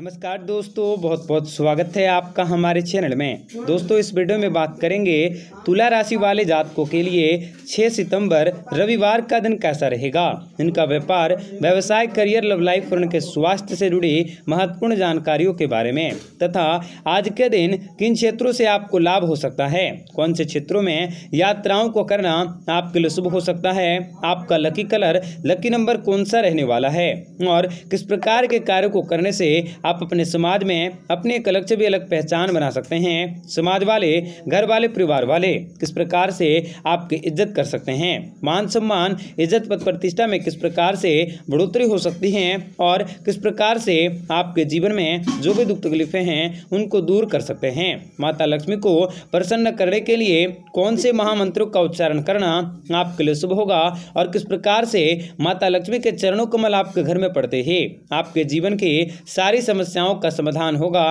नमस्कार दोस्तों बहुत बहुत स्वागत है आपका हमारे चैनल में दोस्तों इस वीडियो में बात करेंगे तुला राशि वाले जातकों के लिए 6 सितंबर रविवार का दिन कैसा रहेगा इनका व्यापार व्यवसाय करियर लव लाइफ और उनके स्वास्थ्य से जुड़ी महत्वपूर्ण जानकारियों के बारे में तथा आज के दिन किन क्षेत्रों से आपको लाभ हो सकता है कौन से क्षेत्रों में यात्राओं को करना आपके लिए शुभ हो सकता है आपका लकी कलर लकी नंबर कौन सा रहने वाला है और किस प्रकार के कार्य को करने से आप अपने समाज में अपने एक अलग से भी अलग पहचान बना सकते हैं समाज वाले घर वाले परिवार वाले किस प्रकार से आपकी इज्जत कर सकते हैं मान सम्मान इज्जत पद प्रतिष्ठा में किस प्रकार से बढ़ोतरी हो सकती है और किस प्रकार से आपके जीवन में जो भी दुख तकलीफें हैं उनको दूर कर सकते हैं माता लक्ष्मी को प्रसन्न करने के लिए कौन से महामंत्रों का उच्चारण करना आपके लिए शुभ होगा और किस प्रकार से माता लक्ष्मी के चरणों कमल आपके घर में पड़ते ही आपके जीवन के सारी समस्याओं का समाधान होगा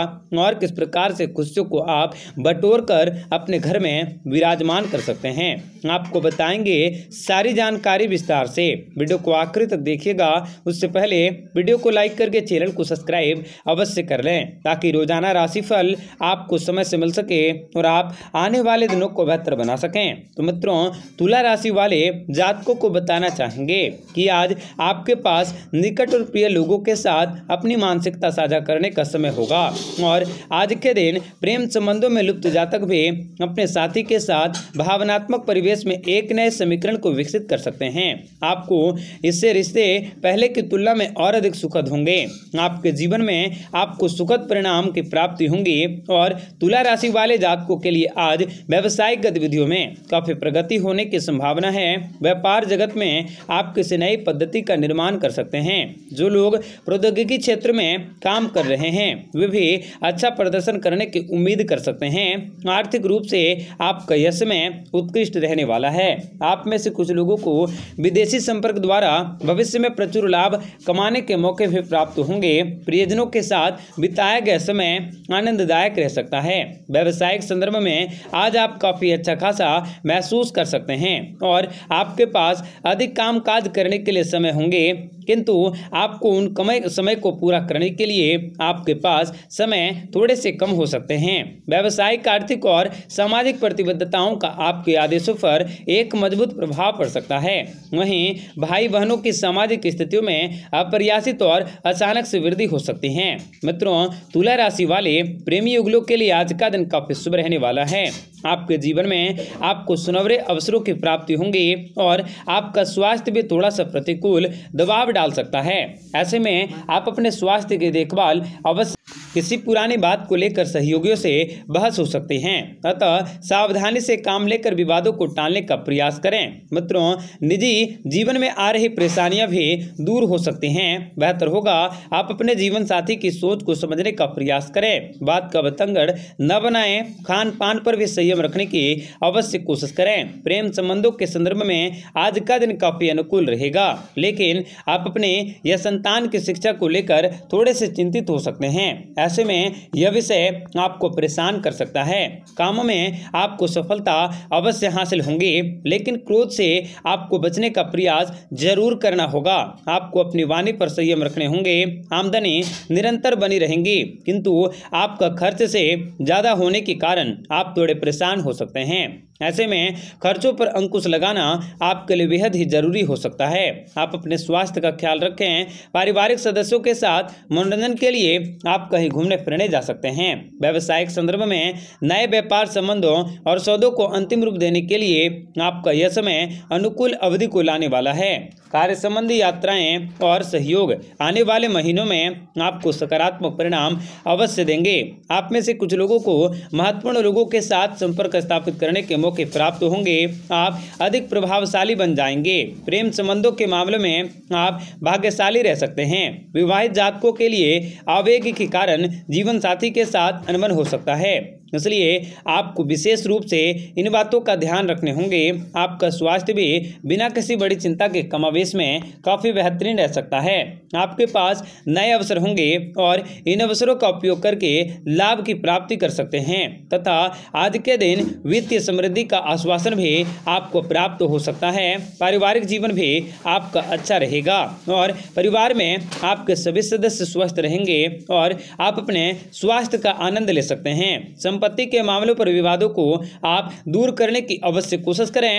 और किस प्रकार से गुस्से को आप बटोर कर अपने घर में विराजमान कर सकते हैं आपको बताएंगे सारी जानकारी विस्तार से वीडियो को आखिरी तक देखिएगा उससे पहले वीडियो को लाइक करके चैनल को सब्सक्राइब अवश्य कर लें ताकि रोजाना राशिफल आपको समय से मिल सके और आप आने वाले दिनों को बेहतर बना सकें तो मित्रों तुला राशि वाले जातकों को बताना चाहेंगे कि आज आपके पास निकट और प्रिय लोगों के साथ अपनी मानसिकता साझा करने का समय होगा और आज के दिन प्रेम संबंधों में लुप्त जातक भी अपने साथी के साथ भावनात्मक परिवेश में एक नए समीकरण को विकसित कर सकते हैं आपको इससे रिश्ते पहले की तुलना में और अधिक सुखद होंगे आपके जीवन में आपको सुखद परिणाम की प्राप्ति होंगी और तुला राशि वाले जातकों के लिए आज व्यावसायिक गतिविधियों में काफ़ी प्रगति होने की संभावना है व्यापार जगत में आप किसी नई पद्धति का निर्माण कर सकते हैं जो लोग प्रौद्योगिकी क्षेत्र में काम काम कर रहे हैं वे भी अच्छा प्रदर्शन करने की उम्मीद कर सकते हैं आर्थिक रूप से आपका यश में उत्कृष्ट रहने वाला है आप में से कुछ लोगों को विदेशी संपर्क द्वारा भविष्य में प्रचुर लाभ कमाने के मौके भी प्राप्त होंगे प्रियजनों के साथ बिताया गया समय आनंददायक रह सकता है व्यवसायिक संदर्भ में आज आप काफ़ी अच्छा खासा महसूस कर सकते हैं और आपके पास अधिक काम काज करने के लिए समय होंगे किंतु आपको उन कमय समय को पूरा करने के लिए आपके पास समय थोड़े से कम हो सकते हैं व्यावसायिक आर्थिक और सामाजिक प्रतिबद्धताओं का आपके आदेशों पर एक मजबूत प्रभाव पड़ सकता है वहीं भाई बहनों की सामाजिक स्थितियों में अप्रयासित और अचानक से वृद्धि हो सकती है मित्रों तुला राशि वाले प्रेमी युगलों के लिए आज का दिन काफी शुभ रहने वाला है आपके जीवन में आपको सुनवरे अवसरों की प्राप्ति होंगी और आपका स्वास्थ्य भी थोड़ा सा प्रतिकूल दबाव डाल सकता है ऐसे में आप अपने स्वास्थ्य की देखभाल अवश्य किसी पुरानी बात को लेकर सहयोगियों से बहस हो सकती है अतः सावधानी से काम लेकर विवादों को टालने का प्रयास करें मित्रों निजी जीवन में आ रही परेशानियां भी दूर हो सकती हैं बेहतर होगा आप अपने जीवन साथी की सोच को समझने का प्रयास करें बात का बतंगड़ न बनाए खान पान पर भी संयम रखने की अवश्य कोशिश करें प्रेम संबंधों के संदर्भ में आज का दिन काफी अनुकूल रहेगा लेकिन आप अपने या संतान की शिक्षा को लेकर थोड़े से चिंतित हो सकते हैं ऐसे में यह विषय आपको परेशान कर सकता है कामों में आपको सफलता अवश्य हासिल होंगी लेकिन क्रोध से आपको बचने का प्रयास जरूर करना होगा आपको अपनी वाणी पर संयम रखने होंगे आमदनी निरंतर बनी रहेंगी किंतु आपका खर्च से ज़्यादा होने के कारण आप थोड़े परेशान हो सकते हैं ऐसे में खर्चों पर अंकुश लगाना आपके लिए बेहद ही जरूरी हो सकता है आप अपने स्वास्थ्य का ख्याल रखें पारिवारिक सदस्यों के साथ मनोरंजन के लिए आप कहीं घूमने फिरने जा सकते हैं व्यवसायिक संदर्भ में नए व्यापार संबंधों और सौदों को अंतिम रूप देने के लिए आपका यह समय अनुकूल अवधि को लाने वाला है कार्य संबंधी यात्राएं और सहयोग आने वाले महीनों में आपको सकारात्मक परिणाम अवश्य देंगे आप में से कुछ लोगों को महत्वपूर्ण लोगों के साथ संपर्क स्थापित करने के मौके प्राप्त होंगे आप अधिक प्रभावशाली बन जाएंगे प्रेम संबंधों के मामले में आप भाग्यशाली रह सकते हैं विवाहित जातकों के लिए आवेग के कारण जीवन साथी के साथ अनबन हो सकता है इसलिए आपको विशेष रूप से इन बातों का ध्यान रखने होंगे आपका स्वास्थ्य भी बिना किसी बड़ी चिंता के कमावेश में काफ़ी बेहतरीन रह सकता है आपके पास नए अवसर होंगे और इन अवसरों का उपयोग करके लाभ की प्राप्ति कर सकते हैं तथा आज के दिन वित्तीय समृद्धि उपलब्धि का आश्वासन भी आपको प्राप्त हो सकता है पारिवारिक जीवन भी आपका अच्छा रहेगा और परिवार में आपके सभी सदस्य स्वस्थ रहेंगे और आप अपने स्वास्थ्य का आनंद ले सकते हैं संपत्ति के मामलों पर विवादों को आप दूर करने की अवश्य कोशिश करें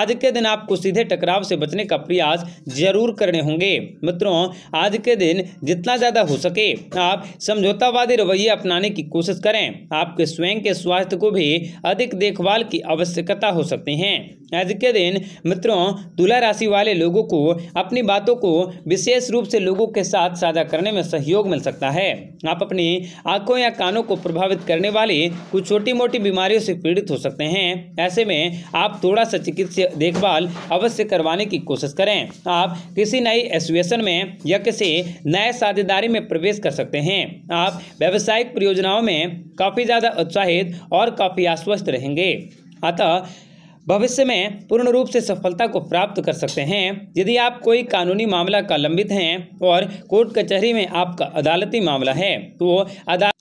आज के दिन आपको सीधे टकराव से बचने का प्रयास जरूर करने होंगे मित्रों आज के दिन जितना ज़्यादा हो सके आप समझौतावादी रवैया अपनाने की कोशिश करें आपके स्वयं के स्वास्थ्य को भी अधिक देखभाल की आवश्यकता आवश्यकता हो सकते हैं आज के दिन मित्रों तुला राशि वाले लोगों को अपनी बातों को विशेष रूप से लोगों के साथ साझा करने में सहयोग मिल सकता है आप अपनी आंखों या कानों को प्रभावित करने वाली कुछ छोटी मोटी बीमारियों से पीड़ित हो सकते हैं ऐसे में आप थोड़ा सा चिकित्सा देखभाल अवश्य करवाने की कोशिश करें आप किसी नई एसोसिएशन में या किसी नए साझेदारी में प्रवेश कर सकते हैं आप व्यावसायिक परियोजनाओं में काफ़ी ज़्यादा उत्साहित और काफ़ी आश्वस्त रहेंगे अतः भविष्य में पूर्ण रूप से सफलता को प्राप्त कर सकते हैं यदि आप कोई कानूनी मामला का लंबित हैं और कोर्ट कचहरी में आपका अदालती मामला है तो अदालत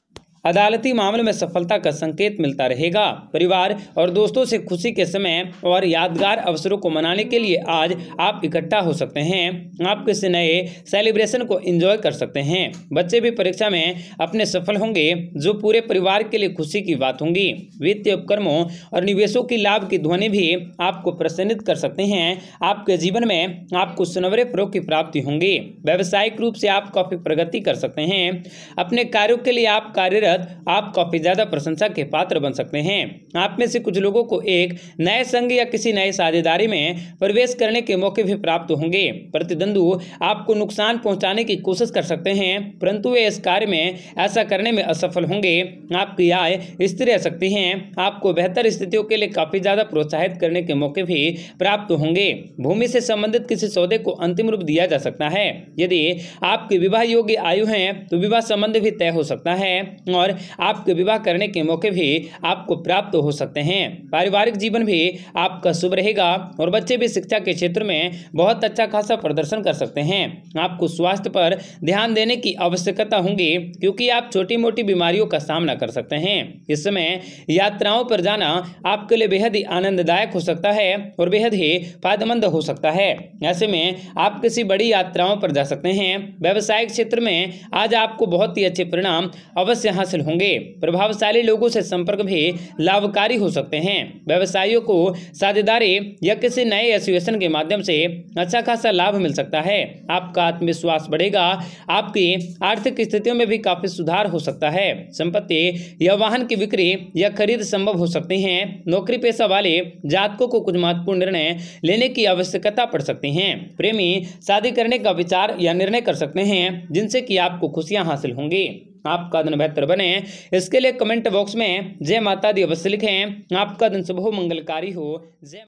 अदालती मामले में सफलता का संकेत मिलता रहेगा परिवार और दोस्तों से खुशी के समय और यादगार अवसरों को मनाने के लिए आज आप इकट्ठा हो सकते हैं आप किसी नए सेलिब्रेशन को एंजॉय कर सकते हैं बच्चे भी परीक्षा में अपने सफल होंगे जो पूरे परिवार के लिए खुशी की बात होंगी वित्तीय उपक्रमों और निवेशों की लाभ की ध्वनि भी आपको प्रसन्नित कर सकते हैं आपके जीवन में आपको सुनवरे प्रयोग की प्राप्ति होंगी व्यावसायिक रूप से आप काफी प्रगति कर सकते हैं अपने कार्यों के लिए आप कार्यरत मदद आप काफ़ी ज़्यादा प्रशंसा के पात्र बन सकते हैं आप में से कुछ लोगों को एक नए संघ या किसी नए साझेदारी में प्रवेश करने के मौके भी प्राप्त होंगे प्रतिद्वंदु आपको नुकसान पहुंचाने की कोशिश कर सकते हैं परंतु वे इस कार्य में ऐसा करने में असफल होंगे आपकी आय स्थिर रह सकती है आपको बेहतर स्थितियों के लिए काफ़ी ज़्यादा प्रोत्साहित करने के मौके भी प्राप्त होंगे भूमि से संबंधित किसी सौदे को अंतिम रूप दिया जा सकता है यदि आपकी विवाह योग्य आयु है तो विवाह संबंध भी तय हो सकता है और और आपके विवाह करने के मौके भी आपको प्राप्त हो सकते हैं पारिवारिक जीवन भी आपका शुभ रहेगा और बच्चे भी शिक्षा के क्षेत्र में बहुत अच्छा खासा प्रदर्शन कर सकते हैं आपको स्वास्थ्य पर ध्यान देने की आवश्यकता होंगी क्योंकि आप छोटी मोटी बीमारियों का सामना कर सकते हैं इस समय यात्राओं पर जाना आपके लिए बेहद ही आनंददायक हो सकता है और बेहद ही फायदेमंद हो सकता है ऐसे में आप किसी बड़ी यात्राओं पर जा सकते हैं व्यवसायिक क्षेत्र में आज आपको बहुत ही अच्छे परिणाम अवश्य हासिल हासिल होंगे प्रभावशाली लोगों से संपर्क भी लाभकारी हो सकते हैं व्यवसायियों को साझेदारी या किसी नए एसोसिएशन के माध्यम से अच्छा खासा लाभ मिल सकता है आपका आत्मविश्वास बढ़ेगा आपकी आर्थिक स्थितियों में भी काफी सुधार हो सकता है संपत्ति या वाहन की बिक्री या खरीद संभव हो सकती है नौकरी पेशा वाले जातकों को कुछ महत्वपूर्ण निर्णय लेने की आवश्यकता पड़ सकती है प्रेमी शादी करने का विचार या निर्णय कर सकते हैं जिनसे कि आपको खुशियां हासिल होंगी आपका दिन बेहतर बने इसके लिए कमेंट बॉक्स में जय माता दी अवश्य लिखें आपका दिन शुभ मंगलकारी हो जय